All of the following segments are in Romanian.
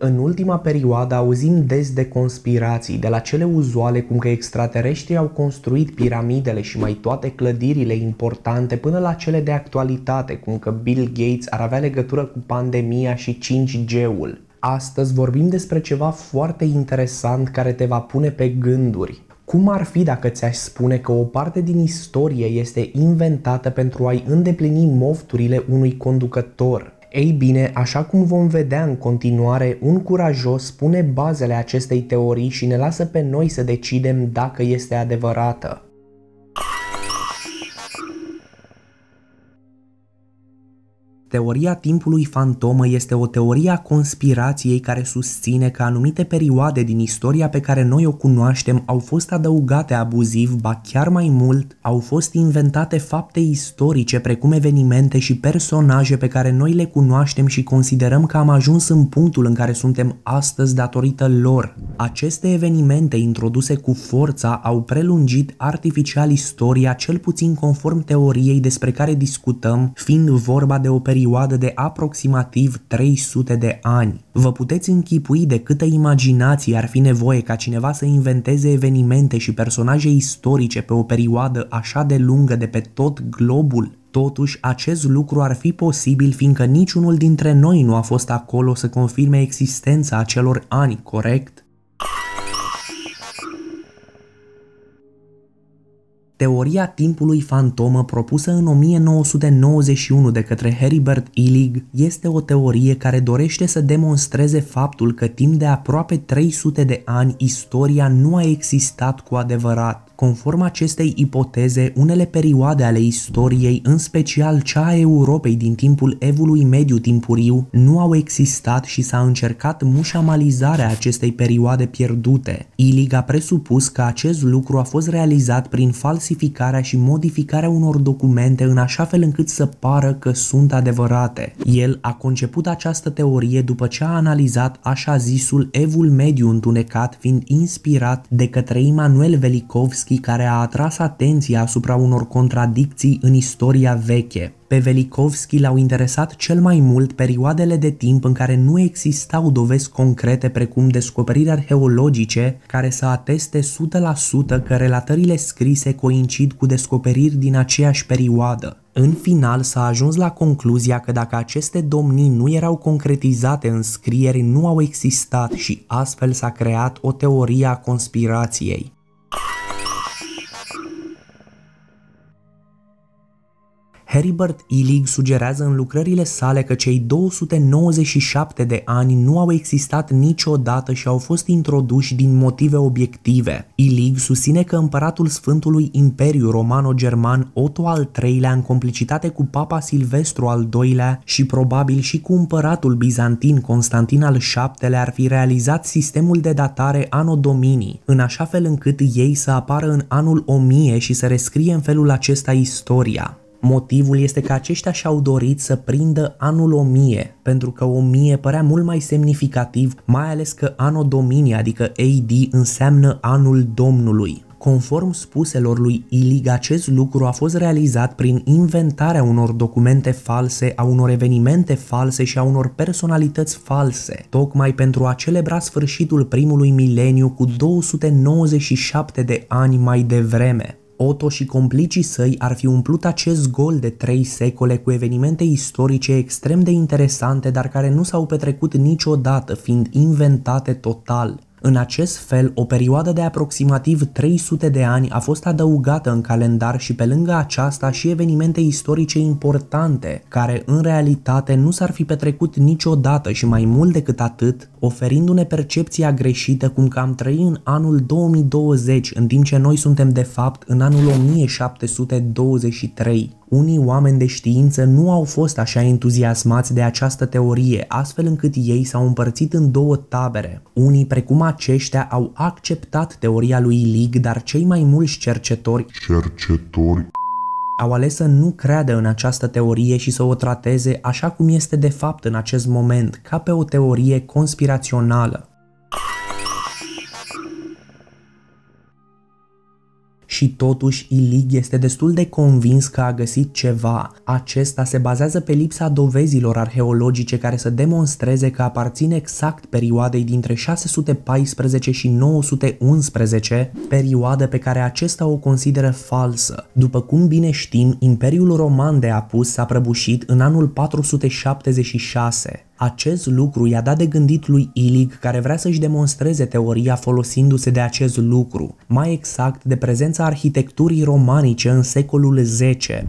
În ultima perioadă auzim des de conspirații, de la cele uzuale cum că extraterestrii au construit piramidele și mai toate clădirile importante până la cele de actualitate, cum că Bill Gates ar avea legătură cu pandemia și 5G-ul. Astăzi vorbim despre ceva foarte interesant care te va pune pe gânduri. Cum ar fi dacă ți-aș spune că o parte din istorie este inventată pentru a-i îndeplini mofturile unui conducător? Ei bine, așa cum vom vedea în continuare, un curajos pune bazele acestei teorii și ne lasă pe noi să decidem dacă este adevărată. Teoria timpului fantomă este o teorie a conspirației care susține că anumite perioade din istoria pe care noi o cunoaștem au fost adăugate abuziv, ba chiar mai mult, au fost inventate fapte istorice precum evenimente și personaje pe care noi le cunoaștem și considerăm că am ajuns în punctul în care suntem astăzi datorită lor. Aceste evenimente introduse cu forța au prelungit artificial istoria, cel puțin conform teoriei despre care discutăm, fiind vorba de o perioadă perioadă de aproximativ 300 de ani. Vă puteți închipui de câtă imaginație ar fi nevoie ca cineva să inventeze evenimente și personaje istorice pe o perioadă așa de lungă de pe tot globul? Totuși, acest lucru ar fi posibil fiindcă niciunul dintre noi nu a fost acolo să confirme existența acelor ani, corect? Teoria timpului fantomă propusă în 1991 de către Heribert Illig este o teorie care dorește să demonstreze faptul că timp de aproape 300 de ani istoria nu a existat cu adevărat. Conform acestei ipoteze, unele perioade ale istoriei, în special cea a Europei din timpul evului mediu timpuriu, nu au existat și s-a încercat mușamalizarea acestei perioade pierdute. Ilig a presupus că acest lucru a fost realizat prin falsificarea și modificarea unor documente în așa fel încât să pară că sunt adevărate. El a conceput această teorie după ce a analizat așa zisul evul mediu întunecat fiind inspirat de către Immanuel Velikovski Dostoevski care a atras atenția asupra unor contradicții în istoria veche. Pe Velikovski l-au interesat cel mai mult perioadele de timp în care nu existau dovezi concrete precum descoperiri arheologice care să ateste 100% că relatările scrise coincid cu descoperiri din aceeași perioadă. În final s-a ajuns la concluzia că dacă aceste domnii nu erau concretizate în scrieri, nu au existat și astfel s-a creat o teorie a conspirației. Heribert Ealing sugerează în lucrările sale că cei 297 de ani nu au existat niciodată și au fost introduși din motive obiective. Ealing susține că împăratul Sfântului Imperiu Romano-German Otto al III-lea în complicitate cu papa Silvestru al II-lea și probabil și cu împăratul bizantin Constantin al VII-lea ar fi realizat sistemul de datare Anno Domini, în așa fel încât ei să apară în anul 1000 și să rescrie în felul acesta istoria. Motivul este că aceștia și-au dorit să prindă anul 1000, pentru că 1000 părea mult mai semnificativ, mai ales că anno domini, adică AD, înseamnă anul Domnului. Conform spuselor lui Ilig, acest lucru a fost realizat prin inventarea unor documente false, a unor evenimente false și a unor personalități false, tocmai pentru a celebra sfârșitul primului mileniu cu 297 de ani mai devreme. Otto și complicii săi ar fi umplut acest gol de trei secole cu evenimente istorice extrem de interesante, dar care nu s-au petrecut niciodată, fiind inventate total. În acest fel, o perioadă de aproximativ 300 de ani a fost adăugată în calendar și pe lângă aceasta și evenimente istorice importante, care în realitate nu s-ar fi petrecut niciodată și mai mult decât atât, oferindu-ne percepția greșită cum că am trăit în anul 2020, în timp ce noi suntem de fapt în anul 1723. Unii oameni de știință nu au fost așa entuziasmați de această teorie, astfel încât ei s-au împărțit în două tabere. Unii, precum aceștia, au acceptat teoria lui Lig, dar cei mai mulți cercetori, cercetori au ales să nu creadă în această teorie și să o trateze așa cum este de fapt în acest moment, ca pe o teorie conspirațională. și totuși Ilig este destul de convins că a găsit ceva. Acesta se bazează pe lipsa dovezilor arheologice care să demonstreze că aparține exact perioadei dintre 614 și 911, perioadă pe care acesta o consideră falsă. După cum bine știm, Imperiul Roman de Apus s-a prăbușit în anul 476, acest lucru i-a dat de gândit lui Ilig, care vrea să-și demonstreze teoria folosindu-se de acest lucru, mai exact de prezența arhitecturii romanice în secolul X.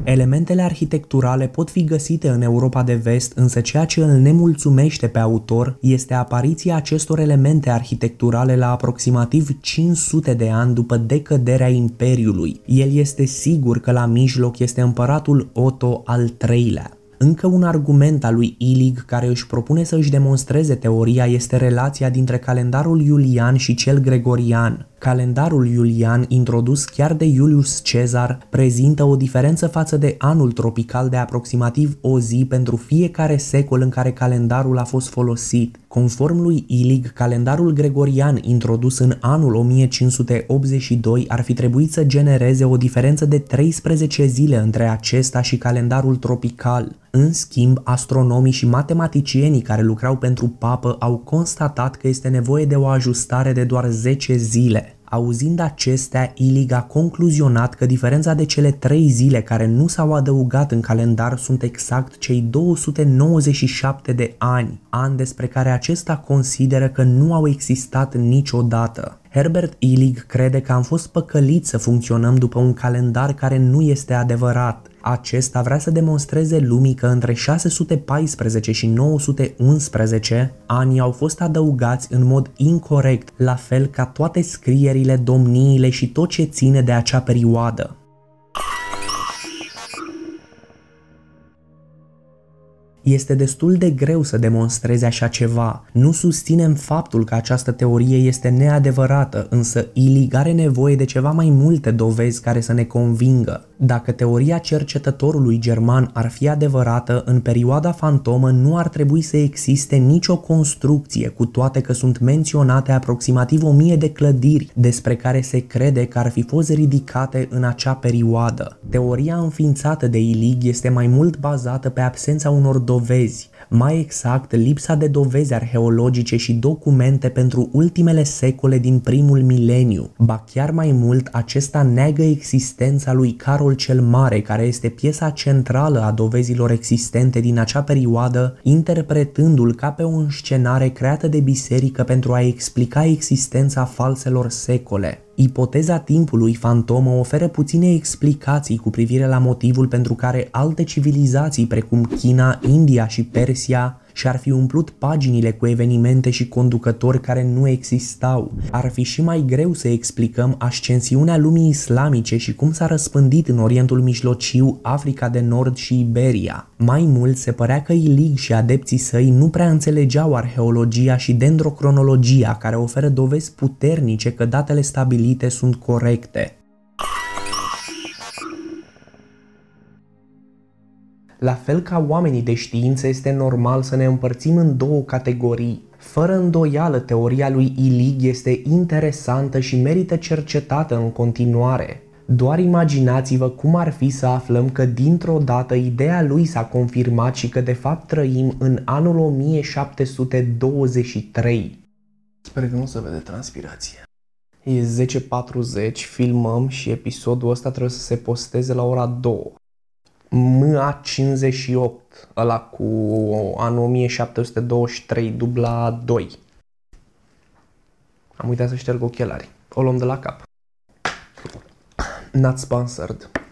Elementele arhitecturale pot fi găsite în Europa de vest, însă ceea ce îl nemulțumește pe autor este apariția acestor elemente arhitecturale la aproximativ 500 de ani după decăderea Imperiului. El este sigur că la mijloc este împăratul Otto al III-lea. Încă un argument al lui Ilig care își propune să își demonstreze teoria este relația dintre calendarul iulian și cel gregorian. Calendarul iulian, introdus chiar de Iulius Cezar, prezintă o diferență față de anul tropical de aproximativ o zi pentru fiecare secol în care calendarul a fost folosit. Conform lui Ilig, calendarul gregorian introdus în anul 1582 ar fi trebuit să genereze o diferență de 13 zile între acesta și calendarul tropical. În schimb, astronomii și matematicienii care lucrau pentru papă au constatat că este nevoie de o ajustare de doar 10 zile. Auzind acestea, Ilig a concluzionat că diferența de cele trei zile care nu s-au adăugat în calendar sunt exact cei 297 de ani, ani despre care acesta consideră că nu au existat niciodată. Herbert Illig crede că am fost păcălit să funcționăm după un calendar care nu este adevărat. Acesta vrea să demonstreze lumii că între 614 și 911 ani au fost adăugați în mod incorrect, la fel ca toate scrierile, domniile și tot ce ține de acea perioadă. Este destul de greu să demonstreze așa ceva. Nu susținem faptul că această teorie este neadevărată, însă Ilig are nevoie de ceva mai multe dovezi care să ne convingă. Dacă teoria cercetătorului german ar fi adevărată, în perioada fantomă nu ar trebui să existe nicio construcție, cu toate că sunt menționate aproximativ o mie de clădiri despre care se crede că ar fi fost ridicate în acea perioadă. Teoria înființată de Ilig este mai mult bazată pe absența unor dovezi dovezi, mai exact lipsa de dovezi arheologice și documente pentru ultimele secole din primul mileniu. Ba chiar mai mult, acesta neagă existența lui Carol cel Mare, care este piesa centrală a dovezilor existente din acea perioadă, interpretându-l ca pe o înscenare creată de biserică pentru a explica existența falselor secole. Ipoteza timpului fantomă oferă puține explicații cu privire la motivul pentru care alte civilizații precum China, India și Persia și ar fi umplut paginile cu evenimente și conducători care nu existau. Ar fi și mai greu să explicăm ascensiunea lumii islamice și cum s-a răspândit în Orientul Mijlociu, Africa de Nord și Iberia. Mai mult, se părea că Ilig și adepții săi nu prea înțelegeau arheologia și dendrocronologia care oferă dovezi puternice că datele stabilite sunt corecte. La fel ca oamenii de știință este normal să ne împărțim în două categorii. Fără îndoială, teoria lui Ilig este interesantă și merită cercetată în continuare. Doar imaginați-vă cum ar fi să aflăm că dintr-o dată ideea lui s-a confirmat și că de fapt trăim în anul 1723. Sper că nu se vede transpirație. E 10.40, filmăm și episodul ăsta trebuie să se posteze la ora 2. MA58, ăla cu anul 1723, dubla 2. Am uitat să șterg ochelarii. O luăm de la cap. Not sponsored.